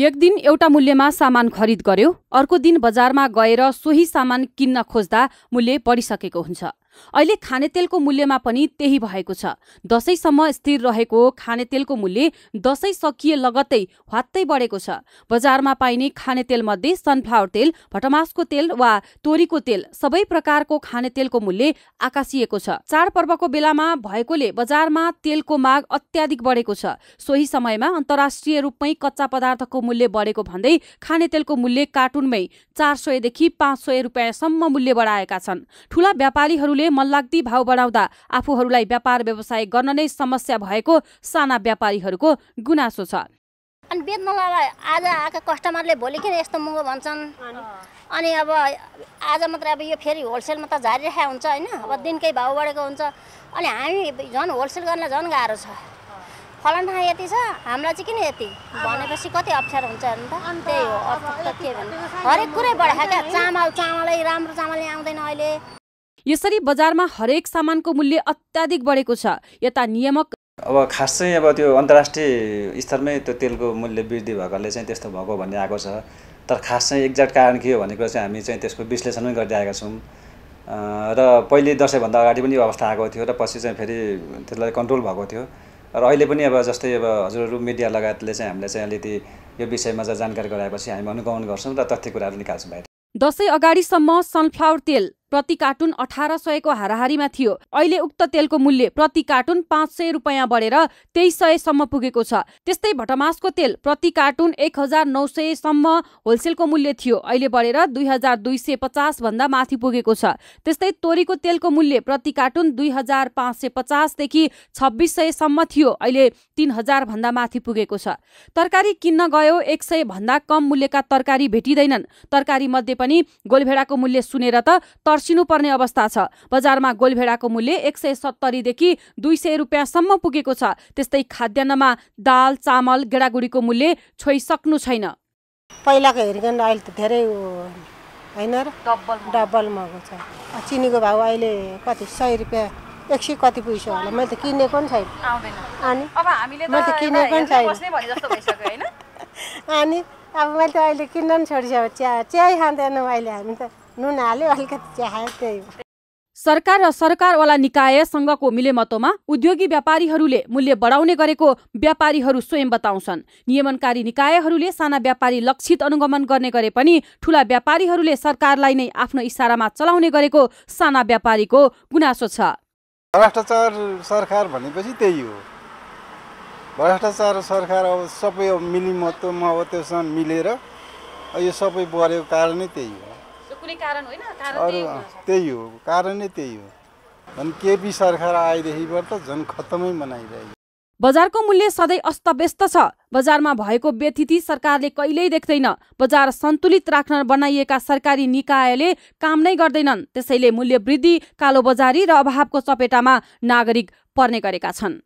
एक दिन एउटा मूल्यमा सामान खरिद गर्यो अर्को दिन बजारमा गएर सोही सामान किन्न खोज्दा मूल्य बढिसकेको हुन्छ अहिले खानेतेलको मूल्यमा पनि त्यही भएको छ दसैँसम्म स्थिर रहेको खानेतेलको मूल्य दसैँ सकिए लगत्तै ह्वात्तै बढेको छ बजारमा पाइने खानेतेलमध्ये सनफ्लावर तेल भटमासको तेल वा तोरीको तेल सबै प्रकारको खानेतेलको मूल्य आकाशिएको छ चाडपर्वको बेलामा भएकोले बजारमा तेलको माग अत्याधिक बढेको छ सोही समयमा अन्तर्राष्ट्रिय रूपमै कच्चा पदार्थको मूल्य बढेको भन्दै खानेतेलको मूल्य कार्टुनमै चार सयदेखि पाँच सय रुपियाँसम्म मूल्य बढाएका छन् ठुला व्यापारीहरूले उद्योगहरूले मल्लाग्दी भाव बढाउँदा आफूहरूलाई व्यापार व्यवसाय गर्न नै समस्या भएको साना व्यापारीहरूको गुनासो छ अनि बेच्नलाई आज आएका कस्टमरले भोलि किन यस्तो महँगो भन्छन् अनि अब आज मात्र अब यो फेरि होलसेलमा त झारिरहेको हुन्छ होइन अब दिनकै भाउ बढेको हुन्छ अनि हामी झन् होलसेल गर्नलाई झन् गाह्रो छ फलान ठाउँ यति छ हामीलाई चाहिँ किन यति भनेपछि कति अप्ठ्यारो हुन्छ त त्यही हो के भन्नु हरेक कुरै क्या चामल चामलै राम्रो चामलै आउँदैन अहिले यसरी बजारमा हरेक सामानको मूल्य अत्याधिक बढेको छ यता नियामक अब खास चाहिँ अब त्यो अन्तर्राष्ट्रिय स्तरमै त्यो तेलको मूल्य वृद्धि भएकोले चाहिँ त्यस्तो भएको भन्ने आएको छ तर खास चाहिँ एक्ज्याक्ट कारण के हो भन्ने कुरा चाहिँ हामी चाहिँ त्यसको विश्लेषण गर्दै आएका छौँ र पहिले दसैँभन्दा अगाडि पनि यो अवस्था आएको थियो र पछि चाहिँ फेरि त्यसलाई कन्ट्रोल भएको थियो र अहिले पनि अब जस्तै अब हजुरहरू मिडिया लगायतले चाहिँ हामीलाई चाहिँ अलिकति यो विषयमा चाहिँ जानकारी गराएपछि हामी अनुगमन गर्छौँ र तथ्य कुराहरू निकाल्छौँ भाइ दसैँ अगाडिसम्म सनफ्लावर तेल प्रति कार्टुन अठार सयको हाराहारीमा थियो अहिले उक्त तेलको मूल्य प्रति कार्टुन पाँच सय रुपियाँ बढेर तेइस सयसम्म पुगेको छ त्यस्तै भटमासको तेल प्रति कार्टुन एक हजार नौ सयसम्म होलसेलको मूल्य थियो अहिले बढेर दुई हजार दुई सय पचासभन्दा माथि पुगेको छ त्यस्तै तोरीको तेलको मूल्य प्रति कार्टुन दुई हजार पाँच सय पचासदेखि छब्बिस सयसम्म थियो अहिले तिन हजार भन्दा माथि पुगेको छ तरकारी किन्न गयो एक सय भन्दा कम मूल्यका तरकारी भेटिँदैनन् तरकारी मध्ये पनि गोलभेडाको मूल्य सुनेर त फर्सिनुपर्ने अवस्था छ बजारमा गोलभेडाको मूल्य एक सय सत्तरीदेखि दुई सय रुपियाँसम्म पुगेको छ त्यस्तै खाद्यान्नमा दाल चामल गेडागुडीको मूल्य छोइसक्नु छैन पहिलाको हेरिकन अहिले त धेरै होइन र डबल महँगो छ चिनीको भाउ अहिले कति सय रुपियाँ एक सय कति पैसा होला मैले त किनेको पनि छैन अनि मैले त किनेको पनि छैन अनि अब मैले त अहिले किन्न पनि छोडिसक्यो चिया चिया खाँदैनौँ अहिले हामी त नुन हाल्यो अलिकति चिया त्यही सरकार र सरकारवाला निकायसँगको मिलेमतोमा उद्योगी व्यापारीहरूले मूल्य बढाउने गरेको व्यापारीहरू स्वयं बताउँछन् नियमनकारी निकायहरूले साना व्यापारी लक्षित अनुगमन गर्ने गरे पनि ठुला व्यापारीहरूले सरकारलाई नै आफ्नो इसारामा चलाउने गरेको साना व्यापारीको गुनासो छ भ्रष्टाचार सरकार भनेपछि त्यही हो भ्रष्टाचार सरकार अब सबै मिलेमतोमा अब त्योसँग मिलेर यो सबै बढेको कारणै त्यही हो त्यही हो कारणै त्यही हो अनि केपी सरकार आएदेखिबाट त झन् खत्तमै मनाइरहेको बजारको मूल्य सधैँ अस्तव्यस्त छ बजारमा भएको व्यथिति सरकारले कहिल्यै देख्दैन बजार सन्तुलित राख्न बनाइएका सरकारी निकायले काम नै गर्दैनन् त्यसैले मूल्य वृद्धि बजारी र अभावको चपेटामा नागरिक पर्ने गरेका छन्